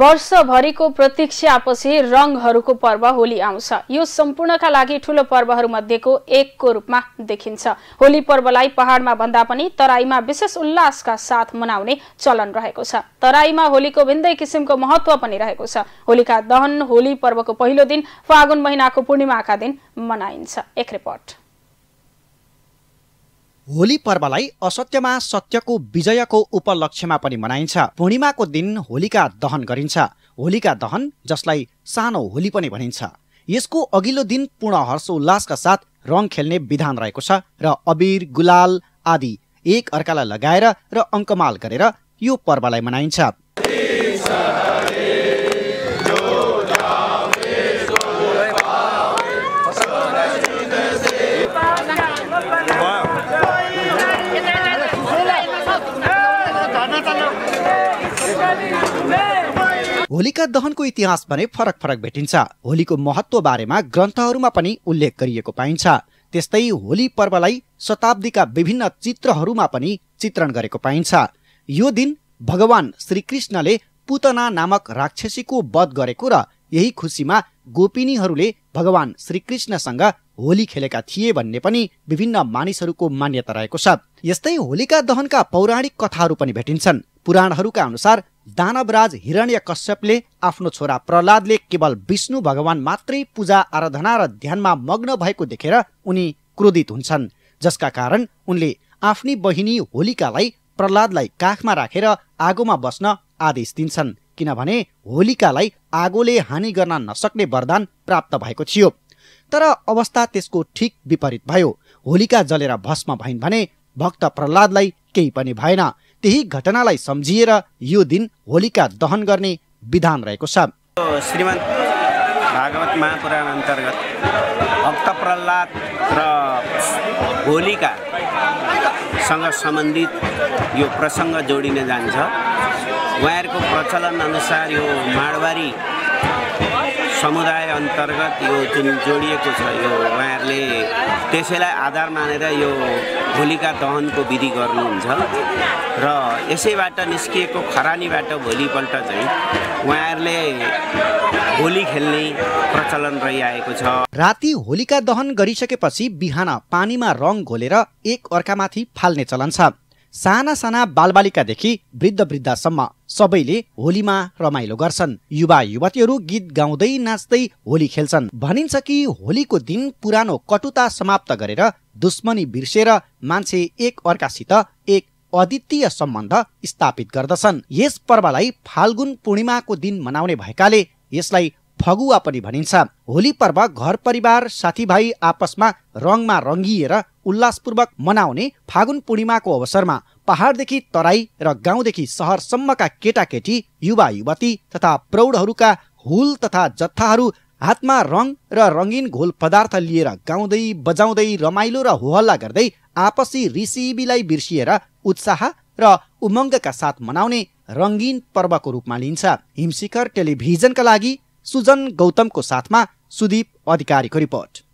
वर्षभरिको प्रतीक्षापछि रङहरूको पर्व होली आउँछ यो सम्पूर्णका लागि ठूलो पर्वहरूमध्येको एकको रूपमा देखिन्छ होली पर्वलाई पहाडमा भन्दा पनि तराईमा विशेष उल्लासका साथ मनाउने चलन रहेको छ तराईमा होलीको भिन्दै किसिमको महत्व पनि रहेको छ होलीका दहन होली पर्वको पहिलो दिन फागुन महिनाको पूर्णिमाका दिन मनाइन्छ एक रिपोर्ट होली पर्वलाई असत्यमा सत्यको विजयको उपलक्ष्यमा पनि मनाइन्छ पूर्णिमाको दिन होलिका दहन गरिन्छ होलिका दहन जसलाई सानो होली पनि भनिन्छ यसको अघिल्लो दिन पूर्ण हर्षोल्लासका साथ रङ खेल्ने विधान रहेको छ र अबिर गुलाल आदि एक अर्कालाई लगाएर र अङ्कमाल गरेर यो पर्वलाई मनाइन्छ होलिका दहनको इतिहास भने फरक फरक भेटिन्छ होलीको महत्व बारेमा ग्रन्थहरूमा पनि उल्लेख गरिएको पाइन्छ त्यस्तै होली पर्वलाई शताब्दीका विभिन्न चित्रहरूमा पनि चित्रण गरेको पाइन्छ यो दिन भगवान श्रीकृष्णले पुतना नामक राक्षसीको वध गरेको र यही खुसीमा गोपिनीहरूले भगवान श्रीकृष्णसँग होली खेलेका थिए भन्ने पनि विभिन्न मानिसहरूको मान्यता रहेको छ यस्तै होलिका दहनका पौराणिक कथाहरू पनि भेटिन्छन् पुराणहरूका अनुसार दानवराज हिरण्य कश्यपले आफ्नो छोरा प्रह्लादले केवल विष्णु भगवान मात्रै पूजा आराधना र ध्यानमा मग्न भएको देखेर उनी क्रोधित हुन्छन् जसका कारण उनले आफ्नी बहिनी होलिकालाई प्रहलादलाई काखमा राखेर आगोमा बस्न आदेश दिन्छन् किनभने होलिकालाई आगोले हानि गर्न नसक्ने वरदान प्राप्त भएको थियो तर अवस्था त्यसको ठिक विपरीत भयो होलिका जलेर भस्म भइन् भने भक्त प्रहलादलाई केही पनि भएन त्यही घटनालाई सम्झिएर यो दिन होलिका दहन गर्ने विधान रहेको छ श्रीमान भागवत महापुराण अन्तर्गत भक्त प्रहलाद र होलिकासँग सम्बन्धित यो प्रसङ्ग जोडिन जान्छ उहाँहरूको प्रचलन अनुसार यो माडवारी समुदाय अन्तर्गत यो जुन जोडिएको छ यो उहाँहरूले त्यसैलाई आधार मानेर यो होलिका दहनको विधि गर्नुहुन्छ र यसैबाट निस्किएको खरानीबाट भोलिपल्ट चाहिँ उहाँहरूले होली खेल्ने प्रचलन रहिआएको छ राति होलिका दहन गरिसकेपछि बिहान पानीमा रङ घोलेर एक अर्कामाथि फाल्ने चलन छ साना साना बालबालिकादेखि वृद्ध वृद्धसम्म सबैले होलीमा रमाइलो गर्छन् युवा युवतीहरू गीत गाउँदै नाच्दै होली खेल्छन् भनिन्छ कि होलीको दिन पुरानो कटुता समाप्त गरेर दुश्मनी बिर्सेर मान्छे एक अर्कासित एक अद्वितीय सम्बन्ध स्थापित गर्दछन् यस पर्वलाई फाल्गुन पूर्णिमाको दिन मनाउने भएकाले यसलाई फगुवा पनि भनिन्छ होली पर्व घर परिवार साथीभाइ आपसमा रङमा रङ्गिएर उल्लासपूर्वक मनाउने फागुन पूर्णिमाको अवसरमा पहाडदेखि तराई र गाउँदेखि सहरसम्मका केटाकेटी युवा युवती तथा प्रौढहरूका हुल तथा जत्थाहरू हातमा रङ र रङ्गीन घोल पदार्थ लिएर गाउँदै बजाउँदै रमाइलो र होहल्ला गर्दै आपसी ऋषिबीलाई बिर्सिएर उत्साह र उमङ्गका साथ मनाउने रङ्गीन पर्वको रूपमा लिन्छ हिमशिखर टेलिभिजनका लागि सुजन गौतमको साथमा सुदीप अधिकारीको रिपोर्ट